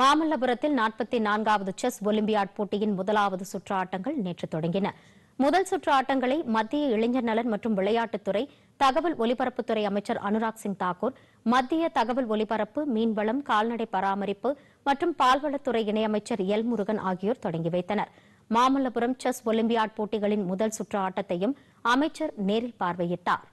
மாமல்லபுரத்தில் நாற்பத்தி நான்காவது செஸ் ஒலிம்பியாட் போட்டியின் முதலாவது சுற்று ஆட்டங்கள் நேற்று தொடங்கின முதல் சுற்று ஆட்டங்களை மத்திய இளைஞர் நலன் மற்றும் விளையாட்டுத்துறை தகவல் ஒலிபரப்புத்துறை அமைச்சர் அனுராக் சிங் தாக்கூர் மத்திய தகவல் ஒலிபரப்பு மீன்வளம் கால்நடை பராமரிப்பு மற்றும் பால்வளத்துறை இணையமைச்சர் எல் முருகன் ஆகியோர் தொடங்கி வைத்தனர் மாமல்லபுரம் செஸ் ஒலிம்பியாட் போட்டிகளின் முதல் சுற்று ஆட்டத்தையும் அமைச்சர் நேரில் பார்வையிட்டார்